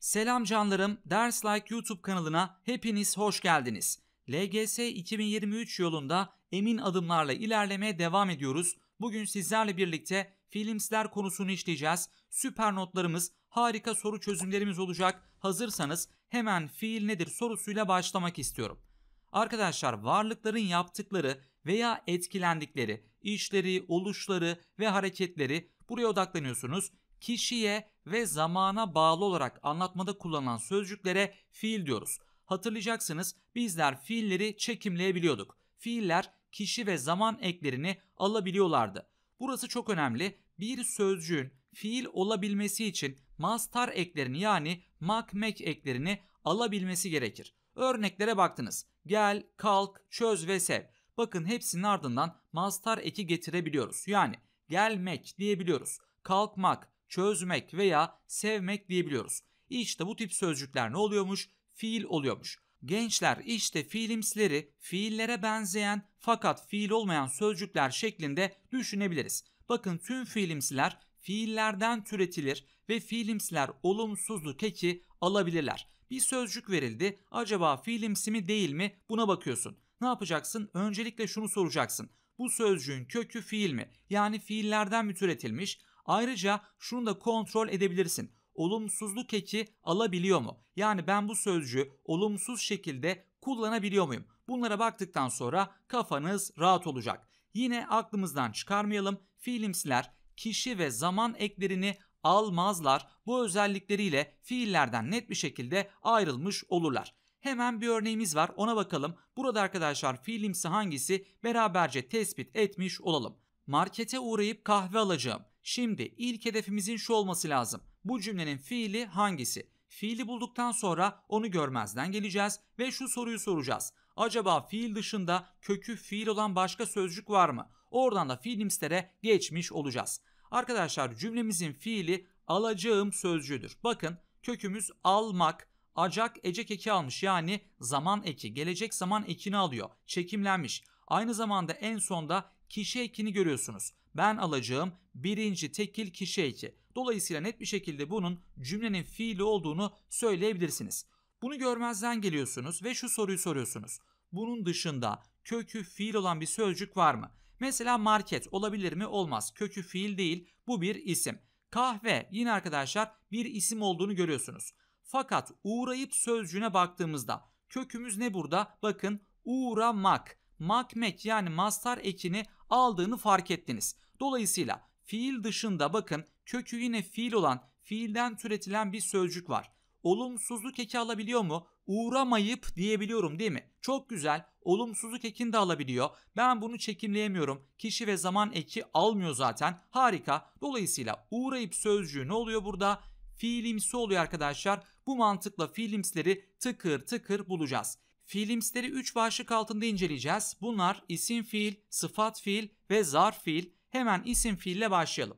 Selam canlarım, Ders Like YouTube kanalına hepiniz hoş geldiniz. LGS 2023 yolunda emin adımlarla ilerlemeye devam ediyoruz. Bugün sizlerle birlikte filmsler konusunu işleyeceğiz. Süper notlarımız, harika soru çözümlerimiz olacak. Hazırsanız hemen fiil nedir sorusuyla başlamak istiyorum. Arkadaşlar varlıkların yaptıkları veya etkilendikleri, işleri, oluşları ve hareketleri buraya odaklanıyorsunuz. Kişiye ve zamana bağlı olarak anlatmada kullanılan sözcüklere fiil diyoruz. Hatırlayacaksınız bizler fiilleri çekimleyebiliyorduk. Fiiller kişi ve zaman eklerini alabiliyorlardı. Burası çok önemli. Bir sözcüğün fiil olabilmesi için mastar eklerini yani mak mek eklerini alabilmesi gerekir. Örneklere baktınız. Gel, kalk, çöz ve sev. Bakın hepsinin ardından mastar eki getirebiliyoruz. Yani gelmek diyebiliyoruz. Kalkmak, çözmek veya sevmek diyebiliyoruz. İşte bu tip sözcükler ne oluyormuş? Fiil oluyormuş. Gençler işte fiilimsileri fiillere benzeyen fakat fiil olmayan sözcükler şeklinde düşünebiliriz. Bakın tüm fiilimsiler fiillerden türetilir ve fiilimsiler olumsuzluk eki alabilirler. Bir sözcük verildi. Acaba fiilimsi mi değil mi? Buna bakıyorsun. Ne yapacaksın? Öncelikle şunu soracaksın. Bu sözcüğün kökü fiil mi? Yani fiillerden mi türetilmiş? Ayrıca şunu da kontrol edebilirsin. Olumsuzluk eki alabiliyor mu? Yani ben bu sözcüğü olumsuz şekilde kullanabiliyor muyum? Bunlara baktıktan sonra kafanız rahat olacak. Yine aklımızdan çıkarmayalım. Fiilimsiler kişi ve zaman eklerini almazlar. Bu özellikleriyle fiillerden net bir şekilde ayrılmış olurlar. Hemen bir örneğimiz var ona bakalım. Burada arkadaşlar fiilimsi hangisi beraberce tespit etmiş olalım. Markete uğrayıp kahve alacağım. Şimdi ilk hedefimizin şu olması lazım. Bu cümlenin fiili hangisi? Fiili bulduktan sonra onu görmezden geleceğiz ve şu soruyu soracağız. Acaba fiil dışında kökü fiil olan başka sözcük var mı? Oradan da fiilimstere geçmiş olacağız. Arkadaşlar cümlemizin fiili alacağım sözcüğüdür. Bakın kökümüz almak, acak ecek eki almış yani zaman eki, gelecek zaman ekini alıyor, çekimlenmiş. Aynı zamanda en sonda kişi ekini görüyorsunuz ben alacağım birinci tekil kişi Dolayısıyla net bir şekilde bunun cümlenin fiili olduğunu söyleyebilirsiniz. Bunu görmezden geliyorsunuz ve şu soruyu soruyorsunuz. Bunun dışında kökü fiil olan bir sözcük var mı? Mesela market olabilir mi? Olmaz. Kökü fiil değil. Bu bir isim. Kahve yine arkadaşlar bir isim olduğunu görüyorsunuz. Fakat uğrayıp sözcüğüne baktığımızda kökümüz ne burada? Bakın uğramak. Makmek yani mastar ekini aldığını fark ettiniz. Dolayısıyla fiil dışında bakın kökü yine fiil olan fiilden türetilen bir sözcük var. Olumsuzluk eki alabiliyor mu? Uğramayıp diyebiliyorum değil mi? Çok güzel. Olumsuzluk ekini de alabiliyor. Ben bunu çekimleyemiyorum. Kişi ve zaman eki almıyor zaten. Harika. Dolayısıyla uğrayıp sözcüğü ne oluyor burada? Fiilimsi oluyor arkadaşlar. Bu mantıkla fiilimsileri tıkır tıkır bulacağız. Fiilimsleri 3 başlık altında inceleyeceğiz. Bunlar isim fiil, sıfat fiil ve zarf fiil. Hemen isim fiille başlayalım.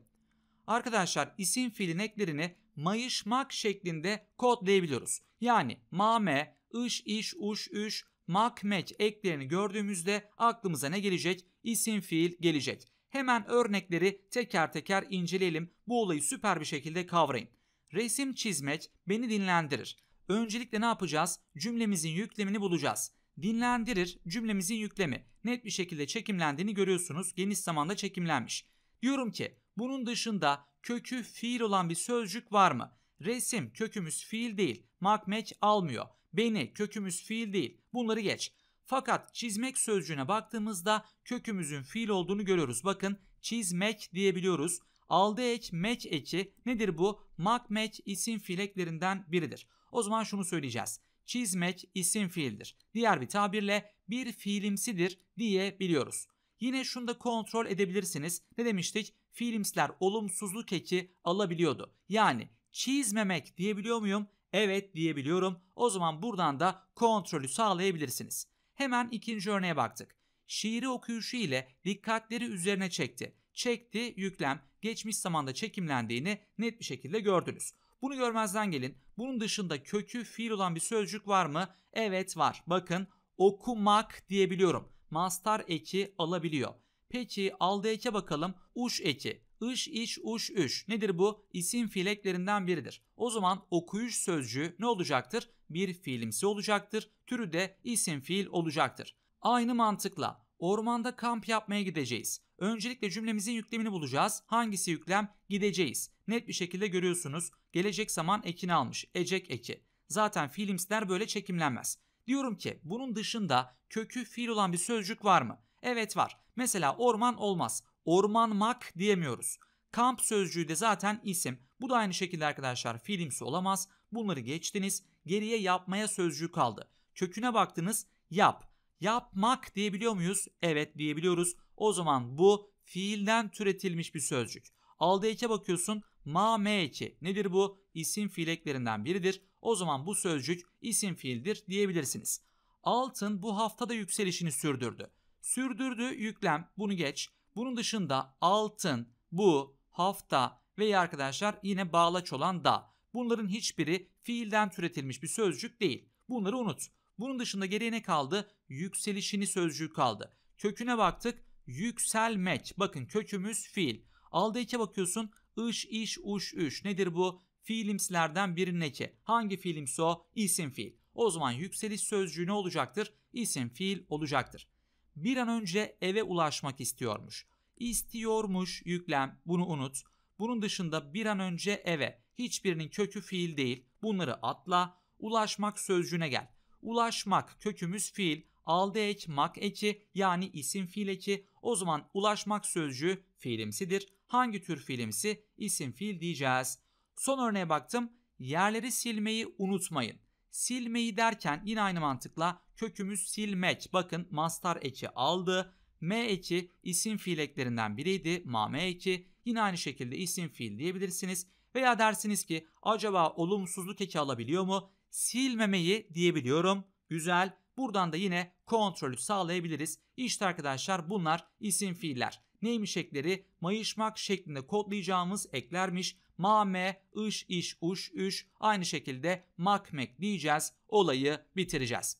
Arkadaşlar isim fiilin eklerini mayışmak şeklinde kodlayabiliyoruz. Yani mame, ış, iş, uş, üş, mak, mek eklerini gördüğümüzde aklımıza ne gelecek? İsim fiil gelecek. Hemen örnekleri teker teker inceleyelim. Bu olayı süper bir şekilde kavrayın. Resim çizmek beni dinlendirir. Öncelikle ne yapacağız? Cümlemizin yüklemini bulacağız dinlendirir cümlemizin yüklemi net bir şekilde çekimlendiğini görüyorsunuz. Geniş zamanda çekimlenmiş. Diyorum ki bunun dışında kökü fiil olan bir sözcük var mı? Resim kökümüz fiil değil. Makmek almıyor. Beni kökümüz fiil değil. Bunları geç. Fakat çizmek sözcüğüne baktığımızda kökümüzün fiil olduğunu görüyoruz. Bakın çizmek diyebiliyoruz. Aldı ek, meç eki nedir bu? Makmek isim fiileklerinden biridir. O zaman şunu söyleyeceğiz. Çizmek isim fiildir. Diğer bir tabirle bir fiilimsidir diyebiliyoruz. Yine şunu da kontrol edebilirsiniz. Ne demiştik? Fiilimsiler olumsuzluk eki alabiliyordu. Yani çizmemek diyebiliyor muyum? Evet diyebiliyorum. O zaman buradan da kontrolü sağlayabilirsiniz. Hemen ikinci örneğe baktık. Şiiri okuyuşu ile dikkatleri üzerine çekti. Çekti, yüklem, geçmiş zamanda çekimlendiğini net bir şekilde gördünüz. Bunu görmezden gelin. Bunun dışında kökü fiil olan bir sözcük var mı? Evet var. Bakın okumak diyebiliyorum. Mastar eki alabiliyor. Peki aldı eke bakalım. Uş eki. Iş iş uş üş. Nedir bu? İsim fiil eklerinden biridir. O zaman okuyuş sözcüğü ne olacaktır? Bir fiilimsi olacaktır. Türü de isim fiil olacaktır. Aynı mantıkla ormanda kamp yapmaya gideceğiz. Öncelikle cümlemizin yüklemini bulacağız. Hangisi yüklem? Gideceğiz. Net bir şekilde görüyorsunuz. Gelecek zaman ekini almış. Ecek eki. Zaten filmsler böyle çekimlenmez. Diyorum ki bunun dışında kökü fiil olan bir sözcük var mı? Evet var. Mesela orman olmaz. Ormanmak diyemiyoruz. Kamp sözcüğü de zaten isim. Bu da aynı şekilde arkadaşlar filmsi olamaz. Bunları geçtiniz. Geriye yapmaya sözcüğü kaldı. Köküne baktınız yap. Yapmak diyebiliyor muyuz? Evet diyebiliyoruz. O zaman bu fiilden türetilmiş bir sözcük. Aldeyke bakıyorsun ma me'ki nedir bu? İsim fiil eklerinden biridir. O zaman bu sözcük isim fiildir diyebilirsiniz. Altın bu haftada yükselişini sürdürdü. Sürdürdü yüklem bunu geç. Bunun dışında altın, bu, hafta veya arkadaşlar yine bağlaç olan da. Bunların hiçbiri fiilden türetilmiş bir sözcük değil. Bunları unut. Bunun dışında geriye ne kaldı? Yükselişini sözcüğü kaldı. Köküne baktık. Yükselmek. Bakın kökümüz fiil. Aldaki bakıyorsun ış, iş, uş, üş. Nedir bu? Fiilimslerden birineki. Hangi fiilimse o? İsim fiil. O zaman yükseliş sözcüğü ne olacaktır? İsim fiil olacaktır. Bir an önce eve ulaşmak istiyormuş. İstiyormuş yüklem bunu unut. Bunun dışında bir an önce eve. Hiçbirinin kökü fiil değil. Bunları atla. Ulaşmak sözcüğüne gel. Ulaşmak kökümüz fiil. Aldı ek, mak eki yani isim fiil eki. O zaman ulaşmak sözcüğü fiilimsidir hangi tür filmsi isim fiil diyeceğiz. Son örneğe baktım. Yerleri silmeyi unutmayın. Silmeyi derken yine aynı mantıkla kökümüz silmek. Bakın mastar eki aldı. M eki isim fiil eklerinden biriydi. Mame eki. Yine aynı şekilde isim fiil diyebilirsiniz. Veya dersiniz ki acaba olumsuzluk eki alabiliyor mu? Silmemeyi diyebiliyorum. Güzel. Buradan da yine kontrolü sağlayabiliriz. İşte arkadaşlar bunlar isim fiiller. Neymiş ekleri? Mayışmak şeklinde kodlayacağımız eklermiş. Ma, me, ış, iş, uş, üş. Aynı şekilde makmek diyeceğiz. Olayı bitireceğiz.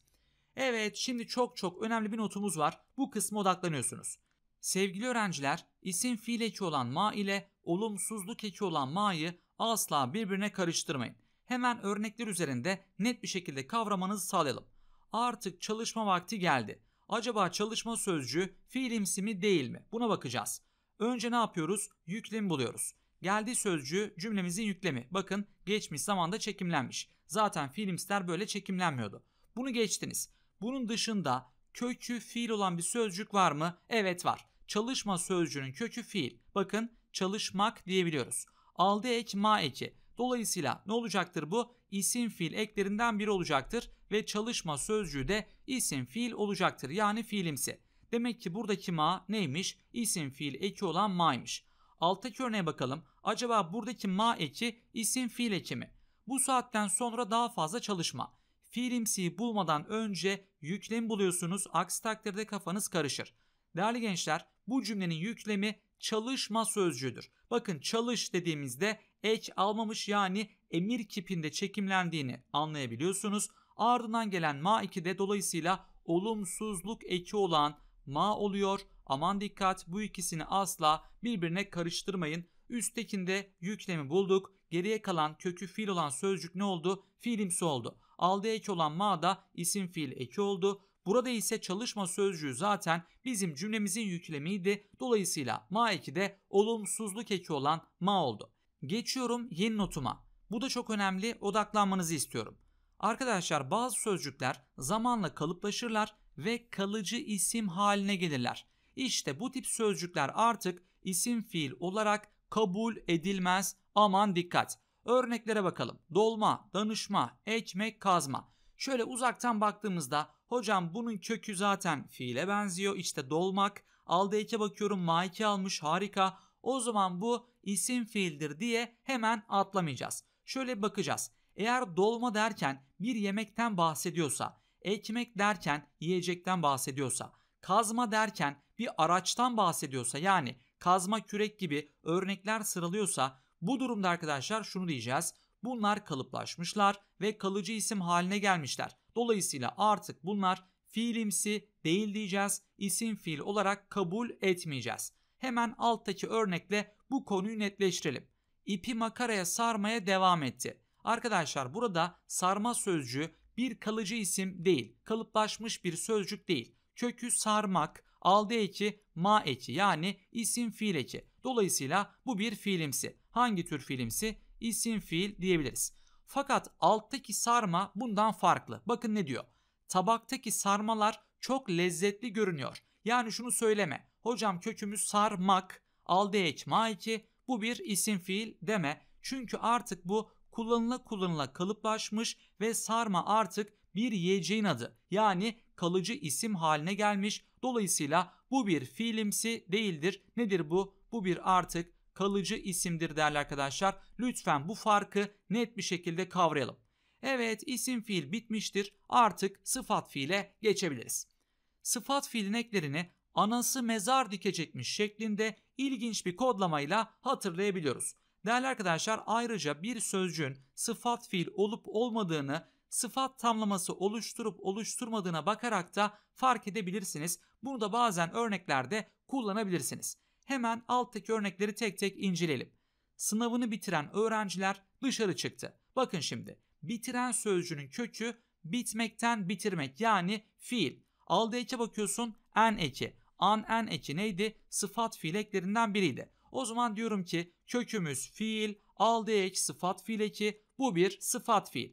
Evet şimdi çok çok önemli bir notumuz var. Bu kısma odaklanıyorsunuz. Sevgili öğrenciler isim fiil eki olan ma ile olumsuzluk eki olan ma'yı asla birbirine karıştırmayın. Hemen örnekler üzerinde net bir şekilde kavramanızı sağlayalım. Artık çalışma vakti geldi. Acaba çalışma sözcüğü fiilimsi mi değil mi? Buna bakacağız. Önce ne yapıyoruz? Yüklem buluyoruz. Geldi sözcüğü cümlemizin yüklemi. Bakın geçmiş zamanda çekimlenmiş. Zaten fiilimsiler böyle çekimlenmiyordu. Bunu geçtiniz. Bunun dışında kökü fiil olan bir sözcük var mı? Evet var. Çalışma sözcüğünün kökü fiil. Bakın çalışmak diyebiliyoruz. Aldı ek ma eki. Dolayısıyla ne olacaktır bu? isim fiil eklerinden biri olacaktır ve çalışma sözcüğü de isim fiil olacaktır yani fiilimsi. Demek ki buradaki ma neymiş? İsim fiil eki olan ma'ymış. Alttaki örneğe bakalım. Acaba buradaki ma eki isim fiil eki mi? Bu saatten sonra daha fazla çalışma. Fiilimsiyi bulmadan önce yüklem buluyorsunuz. Aksi takdirde kafanız karışır. Değerli gençler bu cümlenin yüklemi çalışma sözcüğüdür. Bakın çalış dediğimizde ek almamış yani emir kipinde çekimlendiğini anlayabiliyorsunuz. Ardından gelen Ma2'de dolayısıyla olumsuzluk eki olan Ma oluyor. Aman dikkat bu ikisini asla birbirine karıştırmayın. Üsttekinde yüklemi bulduk. Geriye kalan kökü fiil olan sözcük ne oldu? Fiilimsi oldu. Aldı eki olan ma da isim fiil eki oldu. Burada ise çalışma sözcüğü zaten bizim cümlemizin yüklemiydi. Dolayısıyla ma eki de olumsuzluk eki olan ma oldu. Geçiyorum yeni notuma. Bu da çok önemli odaklanmanızı istiyorum. Arkadaşlar bazı sözcükler zamanla kalıplaşırlar ve kalıcı isim haline gelirler. İşte bu tip sözcükler artık isim fiil olarak kabul edilmez aman dikkat. Örneklere bakalım. Dolma, danışma, ekmek, kazma. Şöyle uzaktan baktığımızda hocam bunun kökü zaten fiile benziyor. İşte dolmak. Aldeyke bakıyorum maike almış harika. O zaman bu isim fiildir diye hemen atlamayacağız. Şöyle bakacağız. Eğer dolma derken bir yemekten bahsediyorsa, ekmek derken yiyecekten bahsediyorsa, kazma derken bir araçtan bahsediyorsa yani kazma kürek gibi örnekler sıralıyorsa bu durumda arkadaşlar şunu diyeceğiz. Bunlar kalıplaşmışlar ve kalıcı isim haline gelmişler. Dolayısıyla artık bunlar fiilimsi değil diyeceğiz. İsim fiil olarak kabul etmeyeceğiz. Hemen alttaki örnekle bu konuyu netleştirelim ipi makaraya sarmaya devam etti. Arkadaşlar burada sarma sözcüğü bir kalıcı isim değil, kalıplaşmış bir sözcük değil. Kökü sarmak, aldı eki, ma eki yani isim fiil eki. Dolayısıyla bu bir fiilimsi. Hangi tür fiilimsi? İsim fiil diyebiliriz. Fakat alttaki sarma bundan farklı. Bakın ne diyor? Tabaktaki sarmalar çok lezzetli görünüyor. Yani şunu söyleme. Hocam kökümüz sarmak, aldı ek ma eki, bu bir isim fiil deme. Çünkü artık bu kullanıla kullanıla kalıplaşmış ve sarma artık bir yiyeceğin adı yani kalıcı isim haline gelmiş. Dolayısıyla bu bir fiilimsi değildir. Nedir bu? Bu bir artık kalıcı isimdir değerli arkadaşlar. Lütfen bu farkı net bir şekilde kavrayalım. Evet isim fiil bitmiştir. Artık sıfat fiile geçebiliriz. Sıfat fiilin eklerini anası mezar dikecekmiş şeklinde ilginç bir kodlamayla hatırlayabiliyoruz. Değerli arkadaşlar ayrıca bir sözcüğün sıfat fiil olup olmadığını sıfat tamlaması oluşturup oluşturmadığına bakarak da fark edebilirsiniz. Bunu da bazen örneklerde kullanabilirsiniz. Hemen alttaki örnekleri tek tek inceleyelim. Sınavını bitiren öğrenciler dışarı çıktı. Bakın şimdi bitiren sözcüğünün kökü bitmekten bitirmek yani fiil. Aldı eke bakıyorsun en eki an en eki neydi? Sıfat fiil eklerinden biriydi. O zaman diyorum ki kökümüz fiil, aldı ek sıfat fiil eki bu bir sıfat fiil.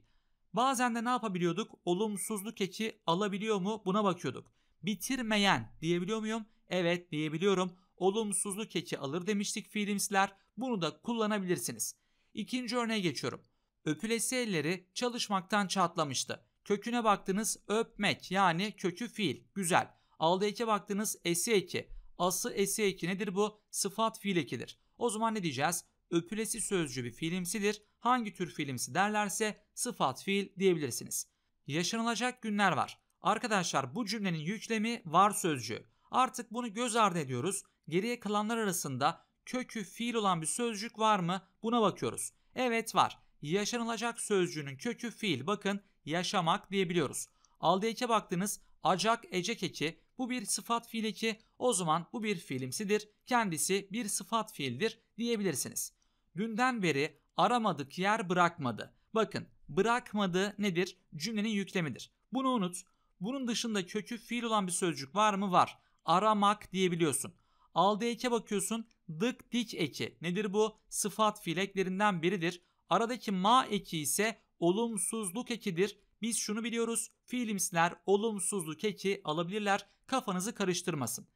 Bazen de ne yapabiliyorduk? Olumsuzluk eki alabiliyor mu? Buna bakıyorduk. Bitirmeyen diyebiliyor muyum? Evet diyebiliyorum. Olumsuzluk eki alır demiştik fiilimsiler. Bunu da kullanabilirsiniz. İkinci örneğe geçiyorum. Öpülesi elleri çalışmaktan çatlamıştı. Köküne baktınız öpmek yani kökü fiil. Güzel. Aldı eke baktınız esi eki. Ası esi eki nedir bu? Sıfat fiil ekidir. O zaman ne diyeceğiz? Öpülesi sözcü bir fiilimsidir. Hangi tür fiilimsi derlerse sıfat fiil diyebilirsiniz. Yaşanılacak günler var. Arkadaşlar bu cümlenin yüklemi var sözcü. Artık bunu göz ardı ediyoruz. Geriye kalanlar arasında kökü fiil olan bir sözcük var mı? Buna bakıyoruz. Evet var. Yaşanılacak sözcüğünün kökü fiil. Bakın yaşamak diyebiliyoruz. Aldı eke baktınız Acak ecek eki bu bir sıfat fiil eki o zaman bu bir fiilimsidir. Kendisi bir sıfat fiildir diyebilirsiniz. Dünden beri aramadık yer bırakmadı. Bakın bırakmadı nedir? Cümlenin yüklemidir. Bunu unut. Bunun dışında kökü fiil olan bir sözcük var mı? Var. Aramak diyebiliyorsun. Aldı eke bakıyorsun. Dık dik eki. Nedir bu? Sıfat fiil eklerinden biridir. Aradaki ma eki ise olumsuzluk ekidir. Biz şunu biliyoruz. Fiilimsler olumsuzlu keki alabilirler. Kafanızı karıştırmasın.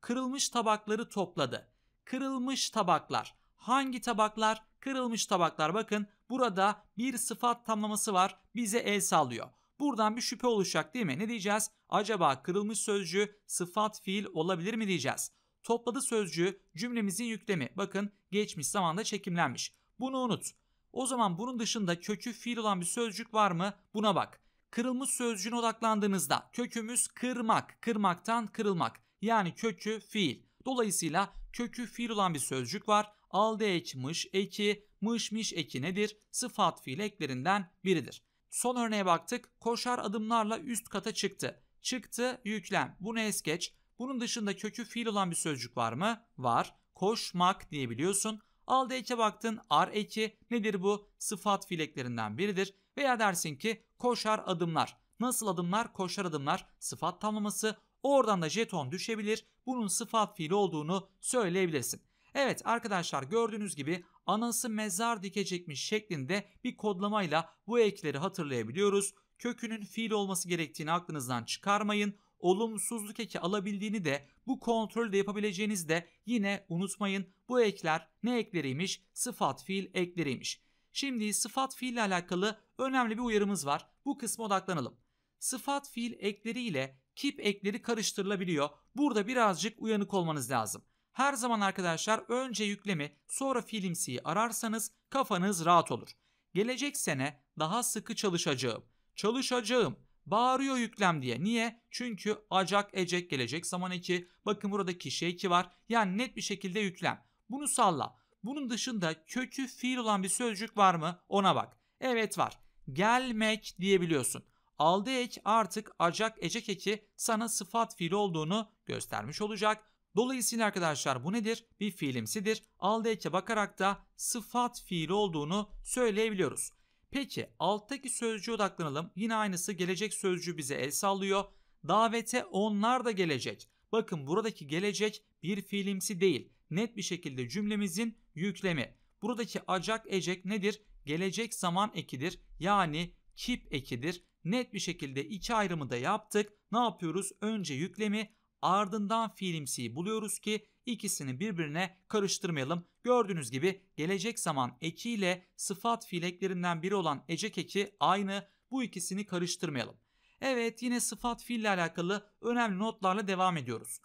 Kırılmış tabakları topladı. Kırılmış tabaklar. Hangi tabaklar? Kırılmış tabaklar. Bakın burada bir sıfat tamlaması var. Bize el sallıyor. Buradan bir şüphe oluşacak değil mi? Ne diyeceğiz? Acaba kırılmış sözcü sıfat fiil olabilir mi diyeceğiz. Topladı sözcüğü cümlemizin yüklemi. Bakın geçmiş zamanda çekimlenmiş. Bunu unut. O zaman bunun dışında kökü fiil olan bir sözcük var mı? Buna bak. Kırılmış sözcüğüne odaklandığınızda kökümüz kırmak, kırmaktan kırılmak. Yani kökü fiil. Dolayısıyla kökü fiil olan bir sözcük var. Aldı ekmiş, eki, mışmış eki nedir? Sıfat fiil eklerinden biridir. Son örneğe baktık. Koşar adımlarla üst kata çıktı. Çıktı, yüklem. Bunu es geç. Bunun dışında kökü fiil olan bir sözcük var mı? Var. Koşmak diyebiliyorsun. Aldeç'e baktın eki nedir bu? Sıfat fiileklerinden biridir. Veya dersin ki koşar adımlar. Nasıl adımlar? Koşar adımlar sıfat tamlaması. Oradan da jeton düşebilir. Bunun sıfat fiili olduğunu söyleyebilirsin. Evet arkadaşlar gördüğünüz gibi anası mezar dikecekmiş şeklinde bir kodlamayla bu ekleri hatırlayabiliyoruz. Kökünün fiil olması gerektiğini aklınızdan çıkarmayın olumsuzluk eki alabildiğini de bu kontrolde de yapabileceğiniz de yine unutmayın. Bu ekler ne ekleriymiş? Sıfat fiil ekleriymiş. Şimdi sıfat fiil ile alakalı önemli bir uyarımız var. Bu kısma odaklanalım. Sıfat fiil ekleri ile kip ekleri karıştırılabiliyor. Burada birazcık uyanık olmanız lazım. Her zaman arkadaşlar önce yüklemi sonra filimsiyi ararsanız kafanız rahat olur. Gelecek sene daha sıkı çalışacağım. Çalışacağım Bağırıyor yüklem diye. Niye? Çünkü acak ecek gelecek zaman eki. Bakın burada kişi eki var. Yani net bir şekilde yüklem. Bunu salla. Bunun dışında kökü fiil olan bir sözcük var mı? Ona bak. Evet var. Gelmek diyebiliyorsun. Aldı ek artık acak ecek eki sana sıfat fiil olduğunu göstermiş olacak. Dolayısıyla arkadaşlar bu nedir? Bir fiilimsidir. Aldı eke bakarak da sıfat fiil olduğunu söyleyebiliyoruz. Peki alttaki sözcüğe odaklanalım. Yine aynısı gelecek sözcüğü bize el sallıyor. Davete onlar da gelecek. Bakın buradaki gelecek bir fiilimsi değil. Net bir şekilde cümlemizin yüklemi. Buradaki acak ecek nedir? Gelecek zaman ekidir. Yani kip ekidir. Net bir şekilde iki ayrımı da yaptık. Ne yapıyoruz? Önce yüklemi Ardından fiilimsiyi buluyoruz ki ikisini birbirine karıştırmayalım. Gördüğünüz gibi gelecek zaman ekiyle sıfat fiil biri olan ecek eki aynı. Bu ikisini karıştırmayalım. Evet yine sıfat fiille alakalı önemli notlarla devam ediyoruz.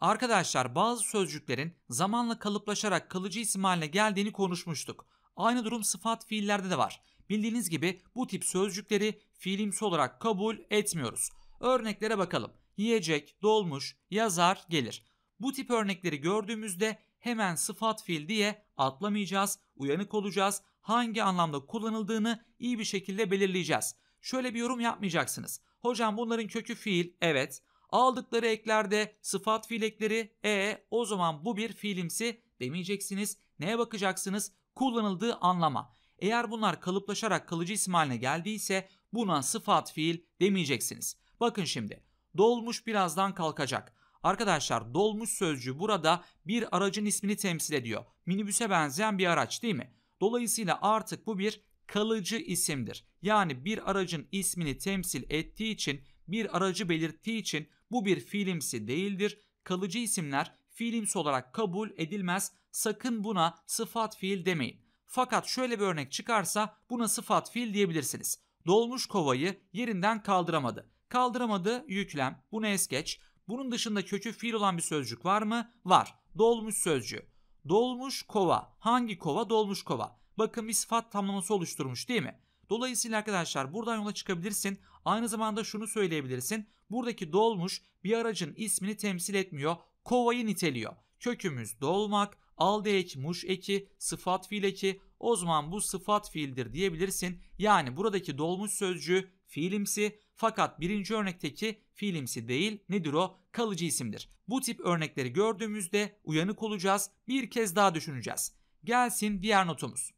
Arkadaşlar bazı sözcüklerin zamanla kalıplaşarak kalıcı isim haline geldiğini konuşmuştuk. Aynı durum sıfat fiillerde de var. Bildiğiniz gibi bu tip sözcükleri fiilimsi olarak kabul etmiyoruz. Örneklere bakalım yiyecek, dolmuş, yazar, gelir. Bu tip örnekleri gördüğümüzde hemen sıfat fiil diye atlamayacağız, uyanık olacağız, hangi anlamda kullanıldığını iyi bir şekilde belirleyeceğiz. Şöyle bir yorum yapmayacaksınız. Hocam bunların kökü fiil, evet. Aldıkları eklerde sıfat fiil ekleri, e o zaman bu bir fiilimsi demeyeceksiniz. Neye bakacaksınız? Kullanıldığı anlama. Eğer bunlar kalıplaşarak kalıcı isim haline geldiyse buna sıfat fiil demeyeceksiniz. Bakın şimdi Dolmuş birazdan kalkacak. Arkadaşlar dolmuş sözcüğü burada bir aracın ismini temsil ediyor. Minibüse benzeyen bir araç değil mi? Dolayısıyla artık bu bir kalıcı isimdir. Yani bir aracın ismini temsil ettiği için, bir aracı belirttiği için bu bir fiilimsi değildir. Kalıcı isimler fiilimsi olarak kabul edilmez. Sakın buna sıfat fiil demeyin. Fakat şöyle bir örnek çıkarsa buna sıfat fiil diyebilirsiniz. Dolmuş kovayı yerinden kaldıramadı. Kaldıramadı yüklem. Bunu es geç. Bunun dışında kökü fiil olan bir sözcük var mı? Var. Dolmuş sözcüğü. Dolmuş kova. Hangi kova? Dolmuş kova. Bakın bir sıfat tamlaması oluşturmuş değil mi? Dolayısıyla arkadaşlar buradan yola çıkabilirsin. Aynı zamanda şunu söyleyebilirsin. Buradaki dolmuş bir aracın ismini temsil etmiyor. Kovayı niteliyor. Kökümüz dolmak, aldı ek, muş eki, sıfat fiil eki, o zaman bu sıfat fiildir diyebilirsin. Yani buradaki dolmuş sözcüğü fiilimsi fakat birinci örnekteki fiilimsi değil nedir o? Kalıcı isimdir. Bu tip örnekleri gördüğümüzde uyanık olacağız bir kez daha düşüneceğiz. Gelsin diğer notumuz.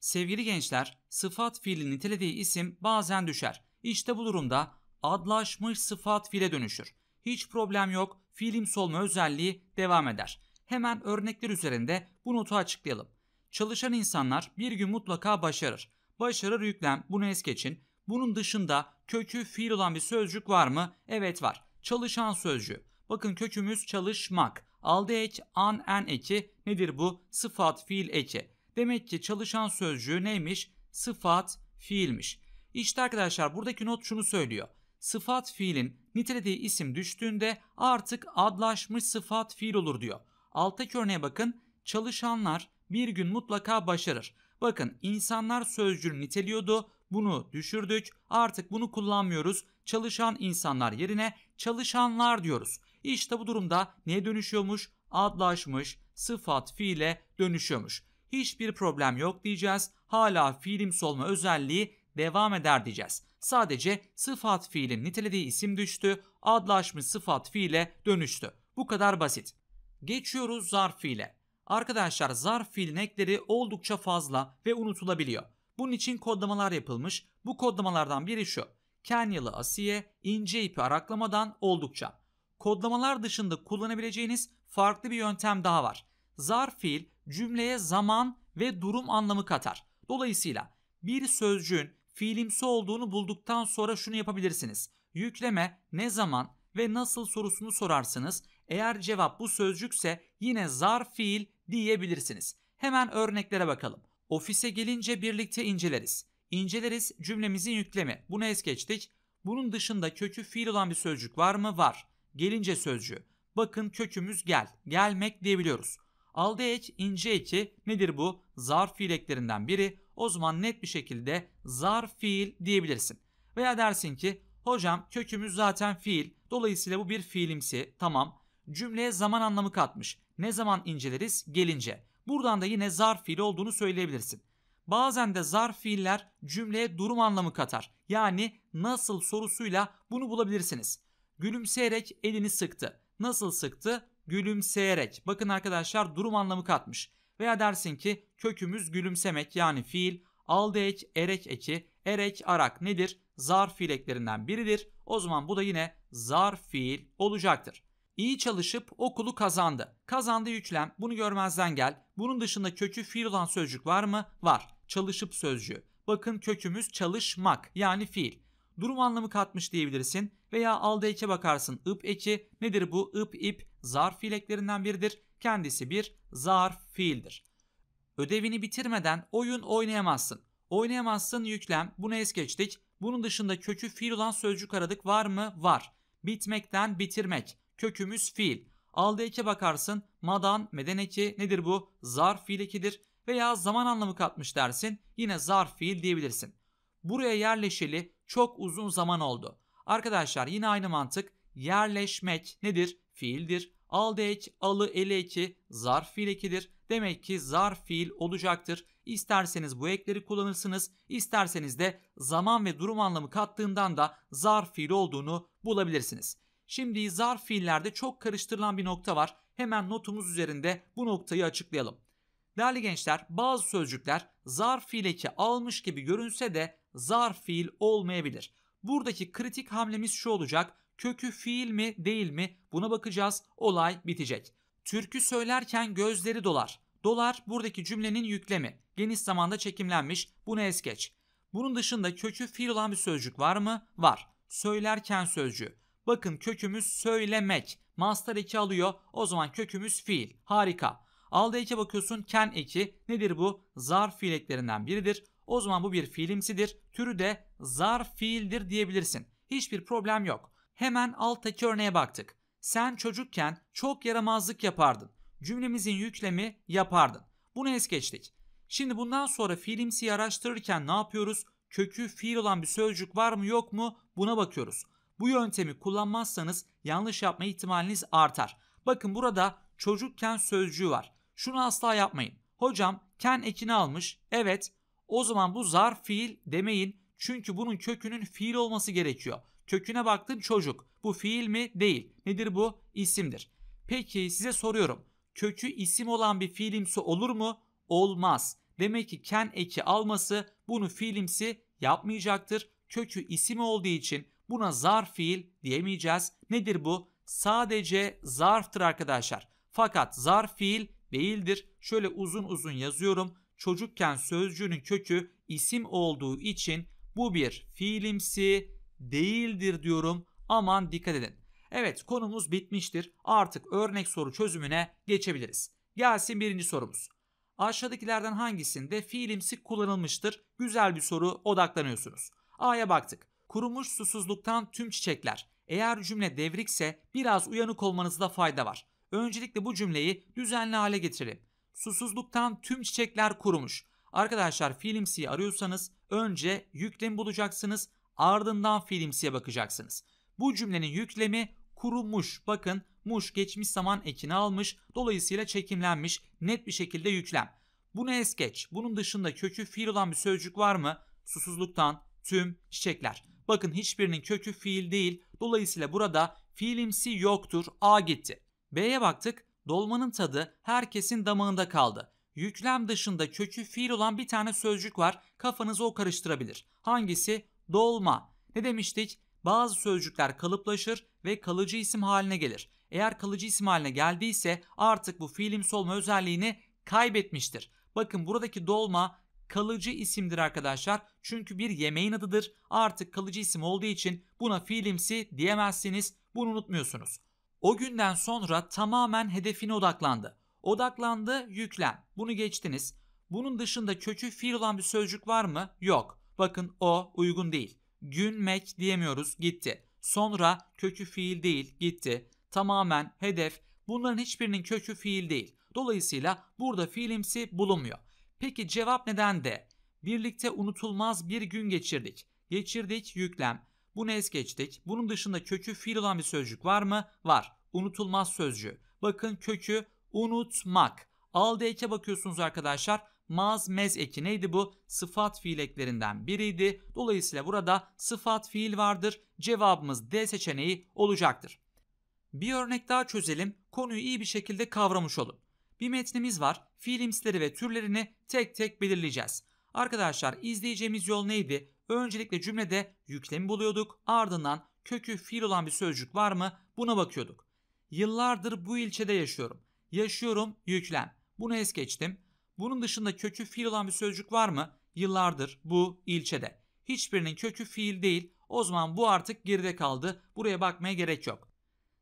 Sevgili gençler sıfat fiili nitelediği isim bazen düşer. İşte bu durumda adlaşmış sıfat fiile dönüşür. Hiç problem yok fiilimsi olma özelliği devam eder. Hemen örnekler üzerinde bu notu açıklayalım. Çalışan insanlar bir gün mutlaka başarır. Başarır yüklem bunu es geçin. Bunun dışında kökü fiil olan bir sözcük var mı? Evet var. Çalışan sözcüğü. Bakın kökümüz çalışmak. Aldı ek, an, en eki nedir bu? Sıfat, fiil eki. Demek ki çalışan sözcüğü neymiş? Sıfat, fiilmiş. İşte arkadaşlar buradaki not şunu söylüyor. Sıfat fiilin nitelediği isim düştüğünde artık adlaşmış sıfat fiil olur diyor. Alttaki örneğe bakın. Çalışanlar bir gün mutlaka başarır. Bakın insanlar sözcüğünü niteliyordu. Bunu düşürdük. Artık bunu kullanmıyoruz. Çalışan insanlar yerine çalışanlar diyoruz. İşte bu durumda neye dönüşüyormuş? Adlaşmış sıfat fiile dönüşüyormuş. Hiçbir problem yok diyeceğiz. Hala fiilimsi olma özelliği devam eder diyeceğiz. Sadece sıfat fiilin nitelediği isim düştü, adlaşmış sıfat fiile dönüştü. Bu kadar basit. Geçiyoruz zarf fiile. Arkadaşlar zar fiilin ekleri oldukça fazla ve unutulabiliyor. Bunun için kodlamalar yapılmış. Bu kodlamalardan biri şu. Kenyalı Asiye ince ipi araklamadan oldukça. Kodlamalar dışında kullanabileceğiniz farklı bir yöntem daha var. Zar fiil cümleye zaman ve durum anlamı katar. Dolayısıyla bir sözcüğün fiilimsi olduğunu bulduktan sonra şunu yapabilirsiniz. Yükleme ne zaman ve nasıl sorusunu sorarsınız. Eğer cevap bu sözcükse yine zar fiil diyebilirsiniz. Hemen örneklere bakalım. Ofise gelince birlikte inceleriz. İnceleriz cümlemizin yüklemi. Bunu es geçtik. Bunun dışında kökü fiil olan bir sözcük var mı? Var. Gelince sözcüğü. Bakın kökümüz gel. Gelmek diyebiliyoruz. Aldı ek, ince eki nedir bu? Zarf fiil eklerinden biri. O zaman net bir şekilde zarf fiil diyebilirsin. Veya dersin ki hocam kökümüz zaten fiil. Dolayısıyla bu bir fiilimsi. Tamam. Cümleye zaman anlamı katmış. Ne zaman inceleriz? Gelince. Buradan da yine zarf fiili olduğunu söyleyebilirsin. Bazen de zarf fiiller cümleye durum anlamı katar. Yani nasıl sorusuyla bunu bulabilirsiniz. Gülümseyerek elini sıktı. Nasıl sıktı? Gülümseyerek. Bakın arkadaşlar durum anlamı katmış. Veya dersin ki kökümüz gülümsemek yani fiil aldı ek, erek eki, erek arak nedir? Zarf fiil eklerinden biridir. O zaman bu da yine zarf fiil olacaktır. İyi çalışıp okulu kazandı. Kazandı yüklem bunu görmezden gel. Bunun dışında kökü fiil olan sözcük var mı? Var. Çalışıp sözcüğü. Bakın kökümüz çalışmak yani fiil. Durum anlamı katmış diyebilirsin veya aldı eke bakarsın ıp eki nedir bu ıp ip zarf fiil biridir. Kendisi bir zarf fiildir. Ödevini bitirmeden oyun oynayamazsın. Oynayamazsın yüklem bunu es geçtik. Bunun dışında kökü fiil olan sözcük aradık var mı? Var. Bitmekten bitirmek kökümüz fiil. Aldı eke bakarsın madan meden eki nedir bu? Zarf fiil ekidir veya zaman anlamı katmış dersin yine zarf fiil diyebilirsin. Buraya yerleşeli çok uzun zaman oldu. Arkadaşlar yine aynı mantık yerleşmek nedir? Fiildir. Aldı ek, alı, ele eki, zarf fiil ekidir. Demek ki zarf fiil olacaktır. İsterseniz bu ekleri kullanırsınız, isterseniz de zaman ve durum anlamı kattığından da zarf fiil olduğunu bulabilirsiniz. Şimdi zarf fiillerde çok karıştırılan bir nokta var. Hemen notumuz üzerinde bu noktayı açıklayalım. Değerli gençler bazı sözcükler zarf fiileki almış gibi görünse de zarf fiil olmayabilir. Buradaki kritik hamlemiz şu olacak. Kökü fiil mi değil mi buna bakacağız olay bitecek. Türkü söylerken gözleri dolar. Dolar buradaki cümlenin yüklemi. Geniş zamanda çekimlenmiş bunu es geç. Bunun dışında kökü fiil olan bir sözcük var mı? Var. Söylerken sözcüğü. Bakın kökümüz söylemek. Master eki alıyor. O zaman kökümüz fiil. Harika. Aldığı eke bakıyorsun ken eki. Nedir bu? Zarf fiileklerinden biridir. O zaman bu bir fiilimsidir. Türü de zarf fiildir diyebilirsin. Hiçbir problem yok. Hemen alttaki örneğe baktık. Sen çocukken çok yaramazlık yapardın. Cümlemizin yüklemi yapardın. Bunu es geçtik. Şimdi bundan sonra fiilimsiyi araştırırken ne yapıyoruz? Kökü fiil olan bir sözcük var mı yok mu buna bakıyoruz. Bu yöntemi kullanmazsanız yanlış yapma ihtimaliniz artar. Bakın burada çocukken sözcüğü var. Şunu asla yapmayın. Hocam ken ekini almış. Evet o zaman bu zarf fiil demeyin. Çünkü bunun kökünün fiil olması gerekiyor. Köküne baktın çocuk. Bu fiil mi? Değil. Nedir bu? İsimdir. Peki size soruyorum. Kökü isim olan bir fiilimsi olur mu? Olmaz. Demek ki ken eki alması bunu fiilimsi yapmayacaktır. Kökü isim olduğu için Buna zarf fiil diyemeyeceğiz. Nedir bu? Sadece zarftır arkadaşlar. Fakat zarf fiil değildir. Şöyle uzun uzun yazıyorum. Çocukken sözcüğünün kökü isim olduğu için bu bir fiilimsi değildir diyorum. Aman dikkat edin. Evet konumuz bitmiştir. Artık örnek soru çözümüne geçebiliriz. Gelsin birinci sorumuz. Aşağıdakilerden hangisinde fiilimsi kullanılmıştır? Güzel bir soru odaklanıyorsunuz. A'ya baktık. Kurumuş susuzluktan tüm çiçekler. Eğer cümle devrikse biraz uyanık olmanızda fayda var. Öncelikle bu cümleyi düzenli hale getirelim. Susuzluktan tüm çiçekler kurumuş. Arkadaşlar fiilimsiyi arıyorsanız önce yüklemi bulacaksınız ardından fiilimsiye bakacaksınız. Bu cümlenin yüklemi kurumuş. Bakın muş geçmiş zaman ekini almış. Dolayısıyla çekimlenmiş. Net bir şekilde yüklem. Bunu es geç. Bunun dışında kökü fiil olan bir sözcük var mı? Susuzluktan tüm çiçekler. Bakın hiçbirinin kökü fiil değil. Dolayısıyla burada fiilimsi yoktur. A gitti. B'ye baktık. Dolmanın tadı herkesin damağında kaldı. Yüklem dışında kökü fiil olan bir tane sözcük var. Kafanızı o karıştırabilir. Hangisi? Dolma. Ne demiştik? Bazı sözcükler kalıplaşır ve kalıcı isim haline gelir. Eğer kalıcı isim haline geldiyse artık bu fiilimsi olma özelliğini kaybetmiştir. Bakın buradaki dolma kalıcı isimdir arkadaşlar. Çünkü bir yemeğin adıdır. Artık kalıcı isim olduğu için buna fiilimsi diyemezsiniz. Bunu unutmuyorsunuz. O günden sonra tamamen hedefine odaklandı. Odaklandı, yüklen. Bunu geçtiniz. Bunun dışında kökü fiil olan bir sözcük var mı? Yok. Bakın o uygun değil. Günmek diyemiyoruz gitti. Sonra kökü fiil değil gitti. Tamamen hedef bunların hiçbirinin kökü fiil değil. Dolayısıyla burada fiilimsi bulunmuyor. Peki cevap neden de? Birlikte unutulmaz bir gün geçirdik. Geçirdik yüklem. Bunu es geçtik. Bunun dışında kökü fiil olan bir sözcük var mı? Var. Unutulmaz sözcüğü. Bakın kökü unutmak. Aldı eke bakıyorsunuz arkadaşlar. Maz mez eki neydi bu? Sıfat fiil eklerinden biriydi. Dolayısıyla burada sıfat fiil vardır. Cevabımız D seçeneği olacaktır. Bir örnek daha çözelim. Konuyu iyi bir şekilde kavramış olun. Bir metnimiz var fiilimsileri ve türlerini tek tek belirleyeceğiz. Arkadaşlar izleyeceğimiz yol neydi? Öncelikle cümlede yüklemi buluyorduk. Ardından kökü fiil olan bir sözcük var mı? Buna bakıyorduk. Yıllardır bu ilçede yaşıyorum. Yaşıyorum yüklem. Bunu es geçtim. Bunun dışında kökü fiil olan bir sözcük var mı? Yıllardır bu ilçede. Hiçbirinin kökü fiil değil. O zaman bu artık geride kaldı. Buraya bakmaya gerek yok.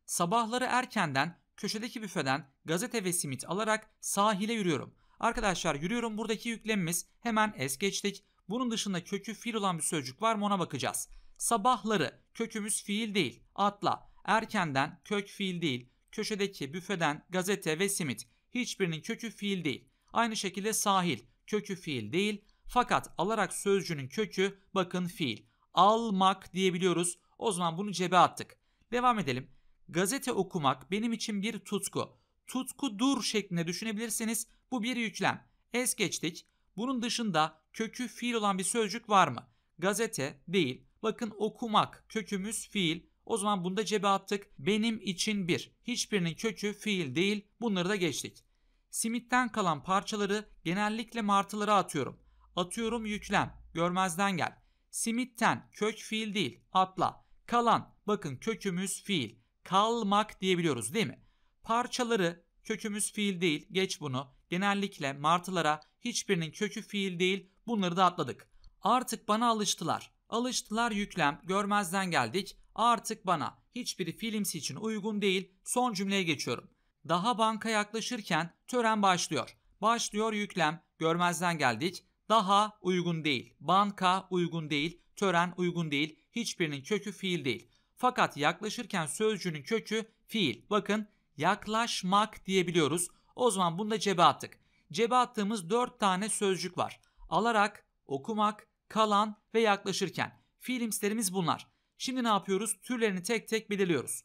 Sabahları erkenden köşedeki büfeden gazete ve simit alarak sahile yürüyorum. Arkadaşlar yürüyorum buradaki yüklemimiz hemen es geçtik. Bunun dışında kökü fiil olan bir sözcük var mı ona bakacağız. Sabahları kökümüz fiil değil atla. Erkenden kök fiil değil. Köşedeki büfeden gazete ve simit hiçbirinin kökü fiil değil. Aynı şekilde sahil kökü fiil değil. Fakat alarak sözcüğünün kökü bakın fiil. Almak diyebiliyoruz. O zaman bunu cebe attık. Devam edelim. Gazete okumak benim için bir tutku. Tutku dur şeklinde düşünebilirsiniz. Bu bir yüklem. Es geçtik. Bunun dışında kökü fiil olan bir sözcük var mı? Gazete değil. Bakın okumak kökümüz fiil. O zaman bunda da cebe attık. Benim için bir. Hiçbirinin kökü fiil değil. Bunları da geçtik. Simitten kalan parçaları genellikle martılara atıyorum. Atıyorum yüklem. Görmezden gel. Simitten kök fiil değil. Atla. Kalan. Bakın kökümüz fiil. Kalmak diyebiliyoruz değil mi? Parçaları kökümüz fiil değil geç bunu. Genellikle martılara hiçbirinin kökü fiil değil bunları da atladık. Artık bana alıştılar. Alıştılar yüklem görmezden geldik. Artık bana hiçbiri filmsi için uygun değil son cümleye geçiyorum. Daha banka yaklaşırken tören başlıyor. Başlıyor yüklem görmezden geldik. Daha uygun değil. Banka uygun değil. Tören uygun değil. Hiçbirinin kökü fiil değil. Fakat yaklaşırken sözcüğünün kökü fiil. Bakın yaklaşmak diyebiliyoruz. O zaman bunu da cebe attık. Cebe attığımız 4 tane sözcük var. Alarak, okumak, kalan ve yaklaşırken. Fiilimslerimiz bunlar. Şimdi ne yapıyoruz? Türlerini tek tek belirliyoruz.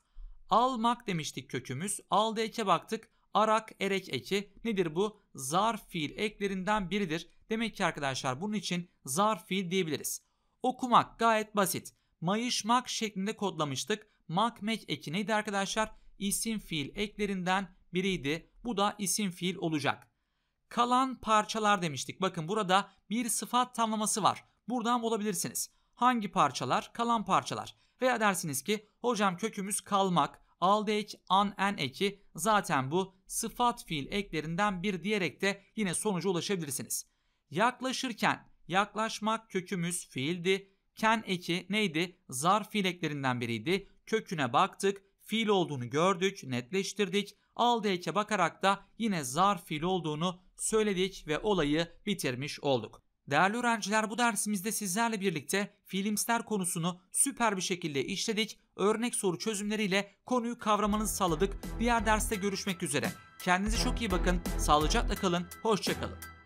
Almak demiştik kökümüz. Aldı eke baktık. Arak, erek eki. Nedir bu? Zarf fiil eklerinden biridir. Demek ki arkadaşlar bunun için zarf fiil diyebiliriz. Okumak gayet basit. Mayışmak şeklinde kodlamıştık. Makmek eki neydi arkadaşlar? isim fiil eklerinden biriydi. Bu da isim fiil olacak. Kalan parçalar demiştik. Bakın burada bir sıfat tamlaması var. Buradan bulabilirsiniz. Hangi parçalar? Kalan parçalar. Veya dersiniz ki hocam kökümüz kalmak, aldı ek, an, en eki zaten bu sıfat fiil eklerinden bir diyerek de yine sonuca ulaşabilirsiniz. Yaklaşırken yaklaşmak kökümüz fiildi. Ken eki neydi? Zarf fiil eklerinden biriydi. Köküne baktık fiil olduğunu gördük, netleştirdik. Aldı eke bakarak da yine zarf fiil olduğunu söyledik ve olayı bitirmiş olduk. Değerli öğrenciler bu dersimizde sizlerle birlikte fiilimsler konusunu süper bir şekilde işledik. Örnek soru çözümleriyle konuyu kavramanızı sağladık. Diğer derste görüşmek üzere. Kendinize çok iyi bakın, sağlıcakla kalın, hoşçakalın.